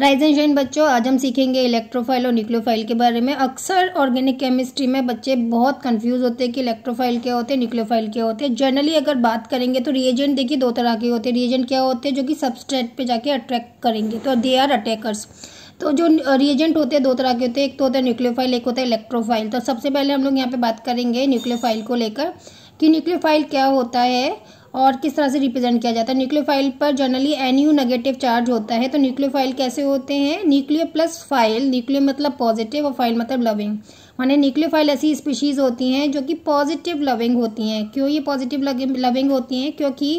Rise and shine बच्चों आज हम सीखेंगे इलेक्ट्रोफाइल और न्यूक्लियोफाइल के बारे में अक्सर ऑर्गेनिक केमिस्ट्री में बच्चे बहुत कंफ्यूज होते हैं कि इलेक्ट्रोफाइल क्या होते हैं न्यूक्लियोफाइल क्या होते हैं जनरली अगर बात करेंगे तो रिएजेंट देखिए दो तरह के होते हैं रिएजेंट क्या होते हैं जो कि सबस्ट्रेट पर जाके अट्रैक्ट करेंगे तो दे आर अटैकर्स तो जो रिएजेंट होते हैं दो तरह के होते हैं एक तो होता है न्यूक्लियोफाइल एक होता है इलेक्ट्रोफाइल तो सबसे पहले हम लोग यहाँ पर बात करेंगे न्यूक्लियोफाइल को लेकर कि न्यूक्लियोफाइल क्या होता है और किस तरह से रिप्रेजेंट किया जाता है न्यूक्लियोफाइल पर generally N U negative charge होता है तो न्यूक्लियोफाइल कैसे होते हैं न्यूक्लियो प्लस फाइल न्यूक्लियो मतलब पॉजिटिव और फाइल मतलब लविंग माने न्यूक्लियोफाइल ऐसी स्पीशीज़ होती हैं जो कि पॉजिटिव लविंग होती हैं क्यों ये पॉजिटिव लविंग होती हैं क्योंकि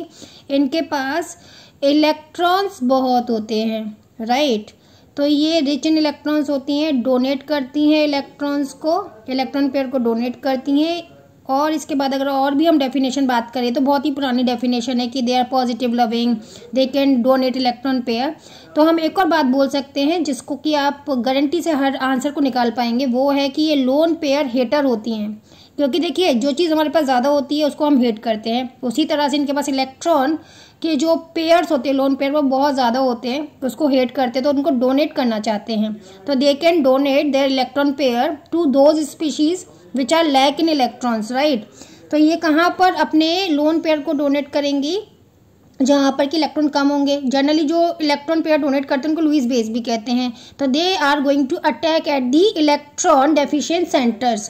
इनके पास इलेक्ट्रॉन्स बहुत होते हैं राइट right? तो ये रिच इन इलेक्ट्रॉन्स होती हैं डोनेट करती हैं इलेक्ट्रॉन्स को इलेक्ट्रॉन पेयर को डोनेट करती हैं और इसके बाद अगर और भी हम डेफिनेशन बात करें तो बहुत ही पुरानी डेफिनेशन है कि they are positive loving they can donate electron pair तो हम एक और बात बोल सकते हैं जिसको कि आप गारंटी से हर आंसर को निकाल पाएंगे वो है कि ये लोन पेयर हेटर होती हैं क्योंकि देखिए जो चीज़ हमारे पास ज़्यादा होती है उसको हम हेट करते हैं उसी तरह से इनके पास इलेक्ट्रॉन के जो पेयर्स होते हैं लोन पेयर वो बहुत ज़्यादा होते हैं तो उसको हेट करते हैं तो उनको डोनेट करना चाहते हैं तो they can donate their electron pair to those species which are lack in electrons right तो ये कहाँ पर अपने लोन पेयर को डोनेट करेंगी जहाँ पर कि इलेक्ट्रॉन कम होंगे जनरली जो इलेक्ट्रॉन पेयर डोनेट करते हैं उनको लुइस बेस भी कहते हैं तो they are going to attack at the electron deficient centres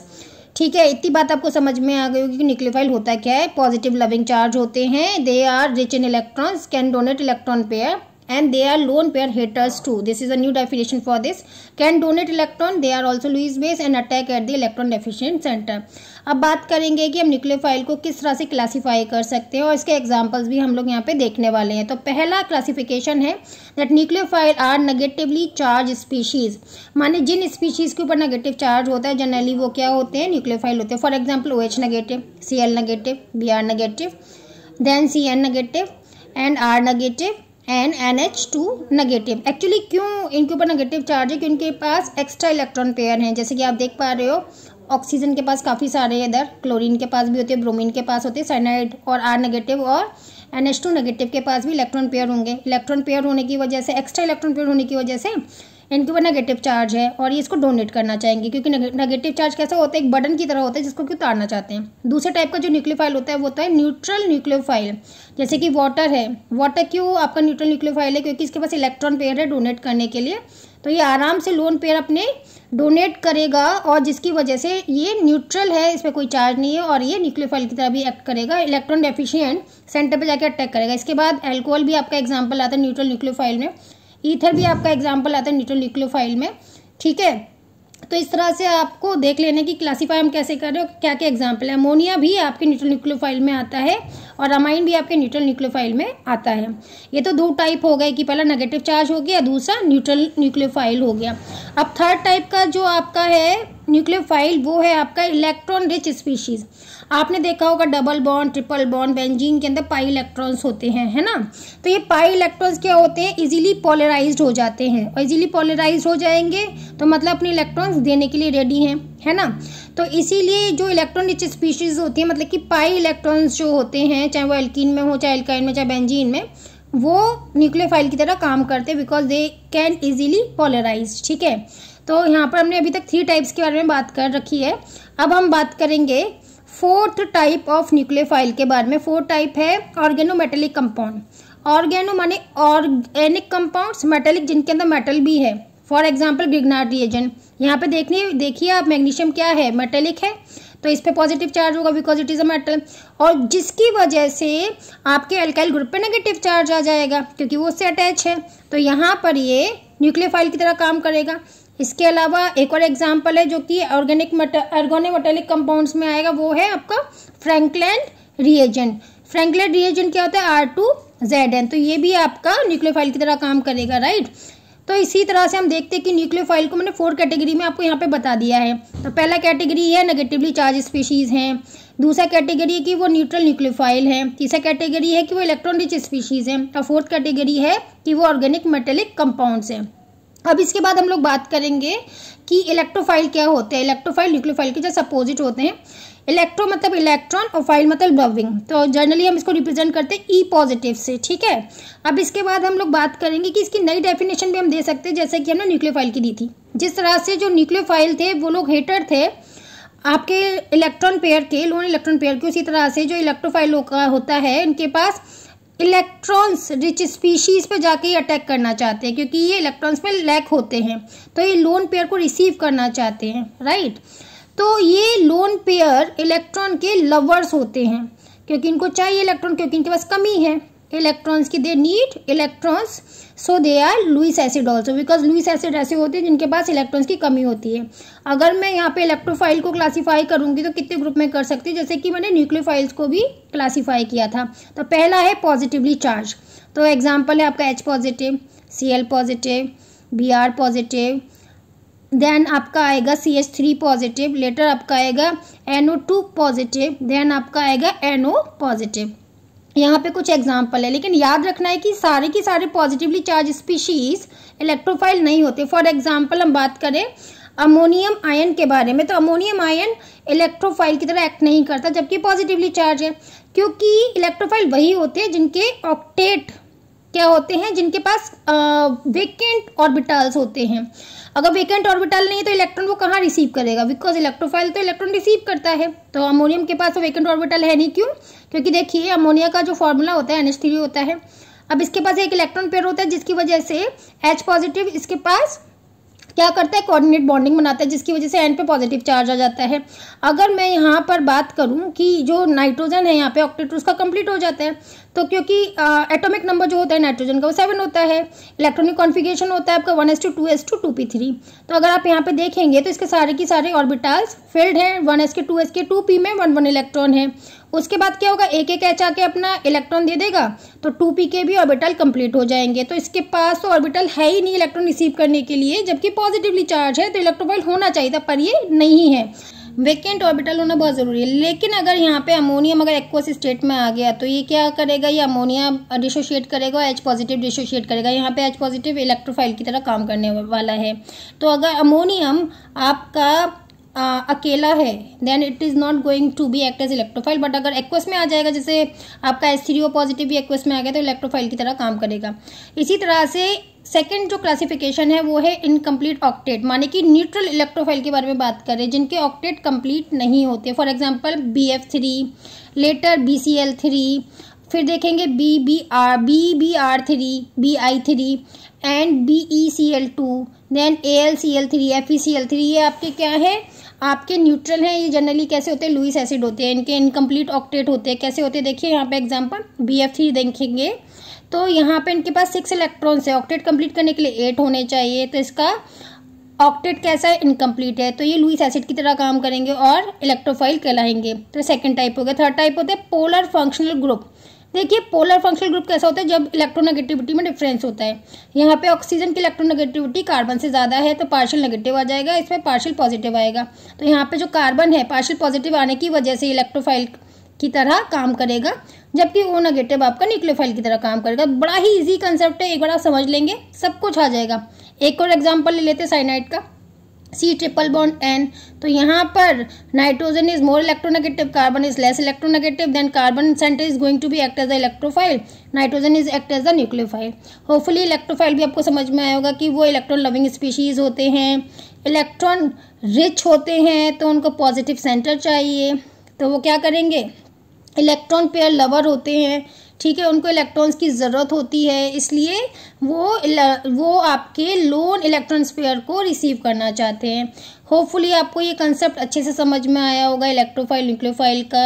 ठीक है इतनी बात आपको समझ में आ गई होगी कि न्यूक्लियोफाइल होता क्या है पॉजिटिव लविंग चार्ज होते हैं they are rich in electrons can donate electron pair and they are lone pair haters too this is a new definition for this can donate electron they are also Lewis base and attack at the electron deficient center अब बात करेंगे कि हम nuclear file को किस तरह से classify कर सकते हैं और इसके एग्जांपल्स भी हम लोग यहाँ पे देखने वाले हैं तो पहला क्लासिफिकेशन है that nucleophile are negatively charged species माने जिन स्पीशीज़ के ऊपर नेगेटिव चार्ज होता है जनरली वो क्या होते हैं न्यूक्लियर फाइल होते हैं for example O H negative C L negative B R negative then C N negative and R negative N N H two negative actually क्यों इनके ऊपर नेगेटिव चार्ज है क्योंकि इनके पास एक्स्ट्रा इलेक्ट्रॉन पेयर हैं जैसे कि आप देख पा रहे हो ऑक्सीजन के पास काफ़ी सारे हैं इधर क्लोरीन के पास भी होते हैं ब्रोमीन के पास होते हैं साइनाइड और आर नेगेटिव और एन एच टू नेगेटिव के पास भी इलेक्ट्रॉन पेयर होंगे इलेक्ट्रॉन पेयर होने की वजह से एक्स्ट्रा इलेक्ट्रॉन पेयर होने की वजह से इनके ऊपर नेगेटिव चार्ज है और ये इसको डोनेट करना चाहेंगे क्योंकि नेगेटिव चार्ज कैसा होता है एक बटन की तरह होता है जिसको कि उतारना चाहते हैं दूसरे टाइप का जो न्यूक्लियोफाइल होता है वो होता है न्यूट्रल न्यूक्लियोफाइल जैसे कि वाटर है वाटर क्यों आपका न्यूट्रल न्यूक्लियोफाइल है क्योंकि इसके पास इलेक्ट्रॉन पेयर है डोनेट करने के लिए तो ये आराम से लोन पेयर अपने डोनेट करेगा और जिसकी वजह से ये न्यूट्रल है इस पर कोई चार्ज नहीं है और ये न्यूक्लियोफाइल की तरह भी एक्ट करेगा इलेक्ट्रॉन डेफिशिएंट सेंटर पे जाके अटैक करेगा इसके बाद एल्कोहल भी आपका एग्जाम्पल आता है न्यूट्रल न्यूक्लियोफाइल में ईथर भी आपका एग्जाम्पल आता है निट्रोलिक्लोफाइल में ठीक है तो इस तरह से आपको देख लेने की क्लासीफाई हम कैसे कर रहे हो क्या क्या एग्जाम्पल है अमोनिया भी आपके न्यूट्रल न्यूक्लियोफाइल में आता है और अमाइन भी आपके न्यूट्रल न्यूक्लियोफाइल में आता है ये तो दो टाइप हो गए कि पहला नेगेटिव चार्ज हो गया दूसरा न्यूट्रल न्यूक्लियोफाइल हो गया अब थर्ड टाइप का जो आपका है न्यूक्लियोफाइल वो है आपका इलेक्ट्रॉन रिच स्पीशीज आपने देखा होगा double bond triple bond benzene के अंदर पाई इलेक्ट्रॉन्स होते हैं है ना तो ये पाई इलेक्ट्रॉन्स क्या होते हैं इजीली पोलराइज हो जाते हैं और इजीली पोलराइज हो जाएंगे तो मतलब अपने इलेक्ट्रॉन्स देने के लिए रेडी हैं है ना तो इसीलिए जो इलेक्ट्रॉन रिच स्पीशीज होती है मतलब कि पाई इलेक्ट्रॉन्स जो होते हैं चाहे वो एल्किन में हो चाहे एल्काइन में चाहे बेंजीन में वो न्यूक्लियोफाइल की तरह काम करते हैं because they can easily polarise ठीक है तो यहाँ पर हमने अभी तक थ्री टाइप्स के बारे में बात कर रखी है अब हम बात करेंगे फोर्थ टाइप ऑफ न्यूक्लियोफाइल के बारे में फोर्थ टाइप है ऑर्गेनोमेटेलिक कंपाउंड ऑर्गेनो माने ऑर्गेनिक कंपाउंड्स मेटेलिक जिनके अंदर मेटल भी है फॉर एग्जाम्पल ग्रिगनार रिएजन यहाँ पे देखने देखिए आप मैग्नीशियम क्या है मेटेलिक है तो इस पर पॉजिटिव चार्ज होगा because it is a metal और जिसकी वजह से आपके अल्काइल ग्रुप पे नेगेटिव चार्ज आ जाएगा क्योंकि वो उससे अटैच है तो यहाँ पर ये न्यूक्लियोफाइल की तरह काम करेगा इसके अलावा एक और एग्जाम्पल है जो कि ऑर्गेनिक ऑर्गोनेमेटेलिक कंपाउंड्स में आएगा वो है आपका फ्रेंकलैंड रिएजेंट फ्रेंकलैंड रिएजेंट क्या होता है आर टू जेड एन तो ये भी आपका न्यूक्लियोफाइल की तरह काम करेगा राइट तो इसी तरह से हम देखते हैं कि न्यूक्लियोफाइल को मैंने फोर कैटेगरी में आपको यहाँ पे बता दिया है तो पहला कैटेगरी है नेगेटिवली चार्ज स्पीशीज़ हैं दूसरा कैटेगरी है कि वो न्यूट्रल न्यूक्लियोफाइल है तीसरा कैटेगरी है कि वो इलेक्ट्रॉन रिच स्पीशीज़ हैं और फोर्थ कैटेगरी है कि वो ऑर्गेनिक मेटेलिक कंपाउंड्स हैं अब इसके बाद हम लोग बात करेंगे कि इलेक्ट्रोफाइल क्या होते हैं इलेक्ट्रोफाइल न्यूक्लियोफाइल के जैसे अपोजिट होते हैं इलेक्ट्रो मतलब इलेक्ट्रॉन और फाइल मतलब ड्रविंग तो जनरली हम इसको रिप्रेजेंट करते हैं ई e पॉजिटिव से ठीक है अब इसके बाद हम लोग बात करेंगे कि इसकी नई डेफिनेशन भी हम दे सकते हैं जैसे कि हमने न्यूक्लियोफाइल की दी थी जिस तरह से जो न्यूक्लियोफाइल थे वो लोग हेटर थे आपके इलेक्ट्रॉन पेयर के लोन इलेक्ट्रॉन पेयर के उसी तरह से जो इलेक्ट्रोफाइल का होता है उनके पास इलेक्ट्रॉन्स रिच स्पीशीज़ पे जाके ये अटैक करना चाहते हैं क्योंकि ये इलेक्ट्रॉन्स में लैक होते हैं तो ये लोन पेयर को रिसीव करना चाहते हैं राइट तो ये लोन पेयर इलेक्ट्रॉन के लवर्स होते हैं क्योंकि इनको चाहिए इलेक्ट्रॉन क्योंकि इनके पास कमी है इलेक्ट्रॉन्स की they need electrons so they are Lewis acid also because Lewis acid ऐसे होते हैं जिनके पास इलेक्ट्रॉन्स की कमी होती है अगर मैं यहाँ पे इलेक्ट्रोफाइल को क्लासीफाई करूँगी तो कितने ग्रुप में कर सकती जैसे कि मैंने न्यूक्लियोफाइल्स को भी क्लासीफाई किया था तो पहला है पॉजिटिवली चार्ज तो एग्जाम्पल है आपका H positive C L positive B R positive then आपका आएगा C H three positive later आपका आएगा N O two positive then आपका आएगा एन ओ पॉजिटिव यहाँ पे कुछ एग्जाम्पल है लेकिन याद रखना है कि सारे की सारे पॉजिटिवली चार्ज स्पीशीज इलेक्ट्रोफाइल नहीं होते फॉर एग्जाम्पल हम बात करें अमोनियम आयन के बारे में तो अमोनियम आयन इलेक्ट्रोफाइल की तरह एक्ट नहीं करता जबकि पॉजिटिवली चार्ज है क्योंकि इलेक्ट्रोफाइल वही होते हैं जिनके ऑक्टेट क्या होते हैं जिनके पास वेकेंट ऑर्बिटल्स होते हैं अगर वेकेंट ऑर्बिटल नहीं तो इलेक्ट्रॉन वो कहाँ रिसीव करेगा बिकॉज इलेक्ट्रोफाइल तो इलेक्ट्रॉन रिसीव करता है तो अमोनियम के पास तो वेकेंट ऑर्बिटल है नहीं क्यों क्योंकि देखिए अमोनिया का जो फॉर्मूला होता है एनएच होता है अब इसके पास एक इलेक्ट्रॉन पेयर होता है जिसकी वजह से एच पॉजिटिव इसके पास क्या करता है कोऑर्डिनेट बॉन्डिंग बनाता है जिसकी वजह से एन पे पॉजिटिव चार्ज आ जाता है अगर मैं यहाँ पर बात करूँ कि जो नाइट्रोजन है यहाँ पे ऑक्टेट उसका कंप्लीट हो जाता है तो क्योंकि एटॉमिक नंबर जो होता है नाइट्रोजन का वो सेवन होता है इलेक्ट्रॉनिक कॉन्फिगेशन होता है आपका one S two two S two two P three तो अगर आप यहाँ पे देखेंगे तो इसके सारे के सारे ऑर्बिटल्स फिल्ड हैं वन एस के टू एस के टू पी में वन वन इलेक्ट्रॉन है उसके बाद क्या होगा एक एक एच आके अपना इलेक्ट्रॉन दे देगा तो टू पी के भी ऑर्बिटल कंप्लीट हो जाएंगे तो इसके पास तो ऑर्बिटल है ही नहीं इलेक्ट्रॉन रिसीव करने के लिए जबकि पॉजिटिवली चार्ज है तो इलेक्ट्रोफाइल होना चाहिए था पर ये नहीं है वेकेंट ऑर्बिटल होना बहुत ज़रूरी है लेकिन अगर यहाँ पे अमोनियम अगर एक्वस स्टेट में आ गया तो ये क्या करेगा ये अमोनिया डिसोशिएट करेगा और एच पॉजिटिव डिसोशिएट करेगा यहाँ पे एच पॉजिटिव इलेक्ट्रोफाइल की तरह काम करने वाला है तो अगर अमोनियम आपका अकेला है then it is not going to be act as electrophile but अगर एक्वस में आ जाएगा जैसे आपका ओ पॉजिटिव भी एक्वस में आ गया तो इलेक्ट्रोफाइल की तरह काम करेगा इसी तरह से सेकेंड जो क्लासिफिकेशन है वो है इनकम्प्लीट ऑक्टेट माने कि न्यूट्रल इलेक्ट्रोफाइल के बारे में बात करें जिनके ऑक्टेट कम्प्लीट नहीं होते for example B F three later B C L three फिर देखेंगे B B R B B R three B I three and B E C L two then A L C L three F E C L three ये आपके क्या है आपके neutral हैं ये generally कैसे होते हैं लुइस एसिड होते हैं इनके इनकम्प्लीट ऑक्टेट होते हैं कैसे होते हैं देखिए यहाँ पे एग्जाम्पल बी एफ थ्री देखेंगे तो यहाँ पे इनके पास सिक्स इलेक्ट्रॉन्स है ऑक्टेट कंप्लीट करने के लिए एट होने चाहिए तो इसका ऑक्टेट कैसा है इनकम्प्लीट है तो ये लुइस एसिड की तरह काम करेंगे और इलेक्ट्रोफाइल कहलाएंगे तो सेकेंड टाइप हो गया थर्ड टाइप होते हैं पोलर फंक्शनल ग्रुप देखिए पोलर फंक्शनल ग्रुप कैसा होता है जब इलेक्ट्रोनेगेटिविटी में डिफरेंस होता है यहाँ पे ऑक्सीजन की इलेक्ट्रोनेगेटिविटी कार्बन से ज़्यादा है तो पार्शियल नेगेटिव आ जाएगा इसमें पार्शियल पॉजिटिव आएगा तो यहाँ पे जो कार्बन है पार्शियल पॉजिटिव आने की वजह से इलेक्ट्रोफाइल की तरह काम करेगा जबकि वो नेगेटिव आपका न्यूक्लियोफाइल की तरह काम करेगा बड़ा ही ईजी कंसेप्ट है एक बार आप समझ लेंगे सब कुछ आ जाएगा एक और एग्जाम्पल ले लेते साइनाइड का सी ट्रिपल बॉन्ड एन तो यहाँ पर nitrogen is more electronegative carbon is less electronegative then carbon centre is going to be act as the electrophile nitrogen is act as the nucleophile hopefully electrophile भी आपको समझ में आया होगा कि वो इलेक्ट्रॉन लविंग स्पीशीज होते हैं इलेक्ट्रॉन रिच होते हैं तो उनको पॉजिटिव सेंटर चाहिए तो वो क्या करेंगे इलेक्ट्रॉन पेयर लवर होते हैं ठीक है उनको इलेक्ट्रॉन्स की ज़रूरत होती है इसलिए वो वो आपके लोन इलेक्ट्रॉन पेयर को रिसीव करना चाहते हैं होपफुली आपको ये कंसेप्ट अच्छे से समझ में आया होगा इलेक्ट्रोफाइल न्यूक्लियोफाइल का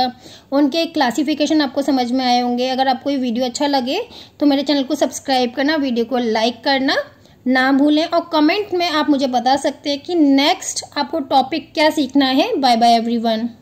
उनके क्लासिफिकेशन आपको समझ में आए होंगे अगर आपको ये वीडियो अच्छा लगे तो मेरे चैनल को सब्सक्राइब करना वीडियो को लाइक करना ना भूलें और कमेंट में आप मुझे बता सकते हैं कि नेक्स्ट आपको टॉपिक क्या सीखना है बाय बाय एवरीवन